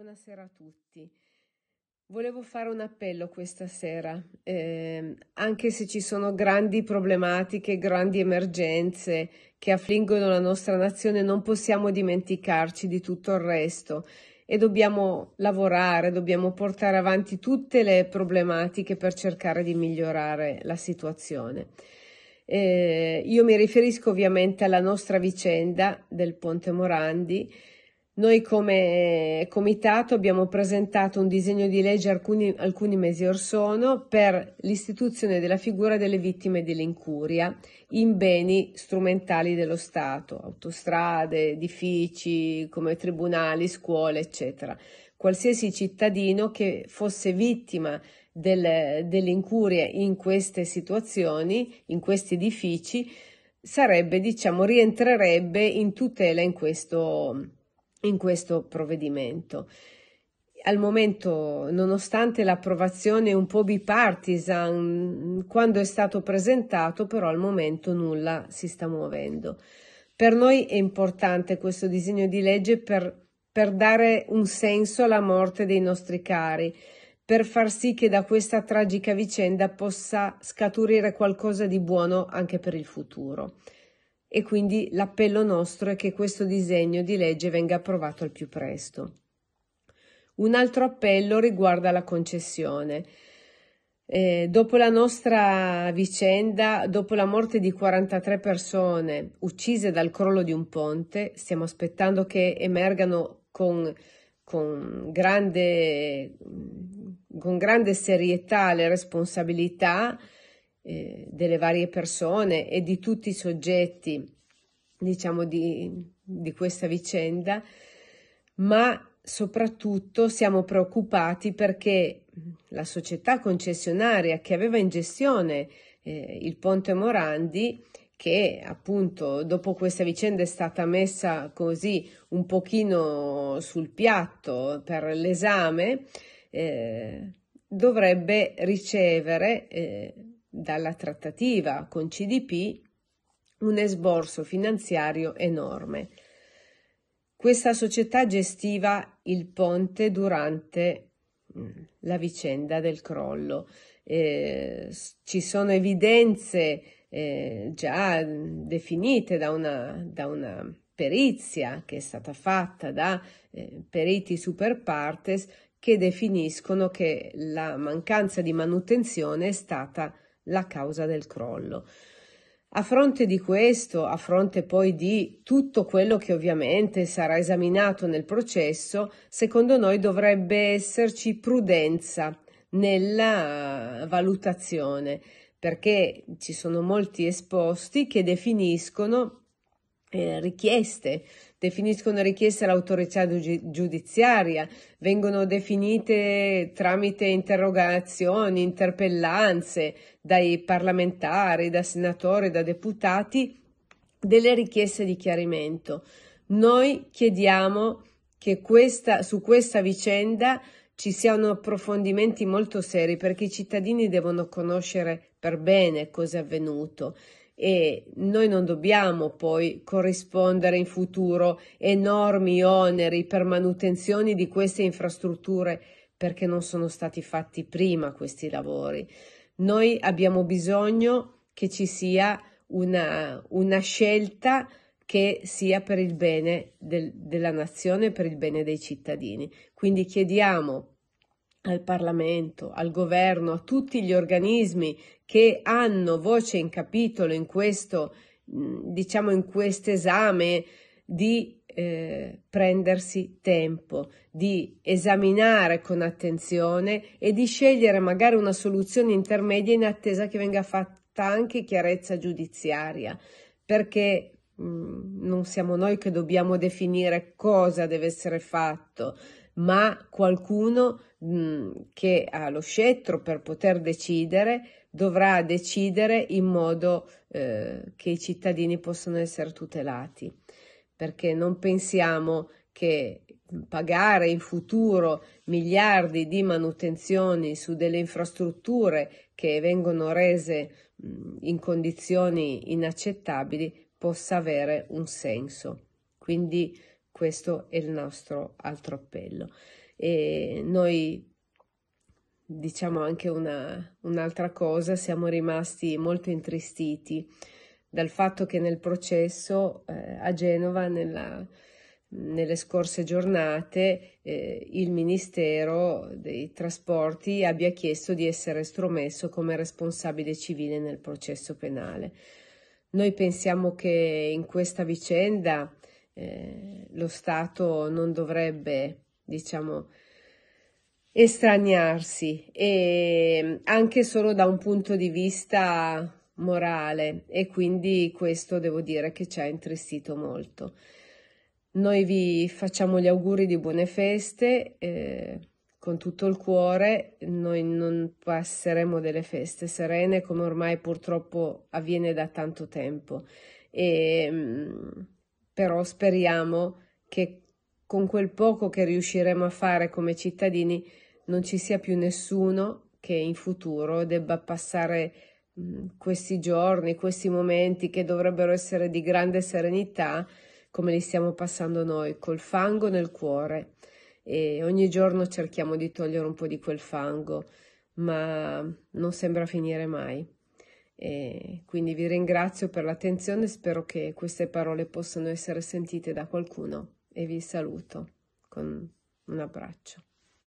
Buonasera a tutti. Volevo fare un appello questa sera, eh, anche se ci sono grandi problematiche, grandi emergenze che affliggono la nostra nazione, non possiamo dimenticarci di tutto il resto e dobbiamo lavorare, dobbiamo portare avanti tutte le problematiche per cercare di migliorare la situazione. Eh, io mi riferisco ovviamente alla nostra vicenda del Ponte Morandi noi come comitato abbiamo presentato un disegno di legge alcuni, alcuni, mesi or sono per l'istituzione della figura delle vittime dell'incuria in beni strumentali dello Stato, autostrade, edifici come tribunali, scuole, eccetera. Qualsiasi cittadino che fosse vittima del, dell'incuria in queste situazioni, in questi edifici, sarebbe, diciamo, rientrerebbe in tutela in questo in questo provvedimento. Al momento, nonostante l'approvazione un po' bipartisan, quando è stato presentato, però al momento nulla si sta muovendo. Per noi è importante questo disegno di legge per, per dare un senso alla morte dei nostri cari, per far sì che da questa tragica vicenda possa scaturire qualcosa di buono anche per il futuro e quindi l'appello nostro è che questo disegno di legge venga approvato al più presto. Un altro appello riguarda la concessione. Eh, dopo la nostra vicenda, dopo la morte di 43 persone uccise dal crollo di un ponte, stiamo aspettando che emergano con, con, grande, con grande serietà le responsabilità eh, delle varie persone e di tutti i soggetti, diciamo, di, di questa vicenda, ma soprattutto siamo preoccupati perché la società concessionaria che aveva in gestione eh, il ponte Morandi, che appunto dopo questa vicenda è stata messa così un pochino sul piatto per l'esame, eh, dovrebbe ricevere eh, dalla trattativa con CDP un esborso finanziario enorme. Questa società gestiva il ponte durante mm, la vicenda del crollo. Eh, ci sono evidenze eh, già definite da una, da una, perizia che è stata fatta da eh, periti super partes che definiscono che la mancanza di manutenzione è stata la causa del crollo. A fronte di questo, a fronte poi di tutto quello che ovviamente sarà esaminato nel processo, secondo noi dovrebbe esserci prudenza nella valutazione, perché ci sono molti esposti che definiscono eh, richieste, definiscono richieste all'autorità giudiziaria, vengono definite tramite interrogazioni, interpellanze dai parlamentari, da senatori, da deputati, delle richieste di chiarimento. Noi chiediamo che questa, su questa vicenda ci siano approfondimenti molto seri perché i cittadini devono conoscere per bene cosa è avvenuto e noi non dobbiamo poi corrispondere in futuro enormi oneri per manutenzioni di queste infrastrutture perché non sono stati fatti prima questi lavori. Noi abbiamo bisogno che ci sia una, una scelta che sia per il bene del, della nazione per il bene dei cittadini. Quindi chiediamo al Parlamento, al governo, a tutti gli organismi che hanno voce in capitolo in questo, diciamo, in questo esame di eh, prendersi tempo, di esaminare con attenzione e di scegliere magari una soluzione intermedia in attesa che venga fatta anche chiarezza giudiziaria, perché Mm, non siamo noi che dobbiamo definire cosa deve essere fatto, ma qualcuno mm, che ha lo scettro per poter decidere dovrà decidere in modo eh, che i cittadini possano essere tutelati, perché non pensiamo che pagare in futuro miliardi di manutenzioni su delle infrastrutture che vengono rese mm, in condizioni inaccettabili possa avere un senso. Quindi questo è il nostro altro appello. E noi diciamo anche una, un'altra cosa, siamo rimasti molto intristiti dal fatto che nel processo eh, a Genova nella, nelle scorse giornate eh, il Ministero dei Trasporti abbia chiesto di essere estromesso come responsabile civile nel processo penale. Noi pensiamo che in questa vicenda eh, lo Stato non dovrebbe, diciamo, estraniarsi e anche solo da un punto di vista morale e quindi questo devo dire che ci ha intristito molto. Noi vi facciamo gli auguri di buone feste. Eh, con tutto il cuore, noi non passeremo delle feste serene come ormai purtroppo avviene da tanto tempo. E, ehm, però speriamo che con quel poco che riusciremo a fare come cittadini non ci sia più nessuno che in futuro debba passare questi giorni, questi momenti che dovrebbero essere di grande serenità, come li stiamo passando noi, col fango nel cuore e ogni giorno cerchiamo di togliere un po' di quel fango, ma non sembra finire mai. E quindi vi ringrazio per l'attenzione, spero che queste parole possano essere sentite da qualcuno e vi saluto con un abbraccio.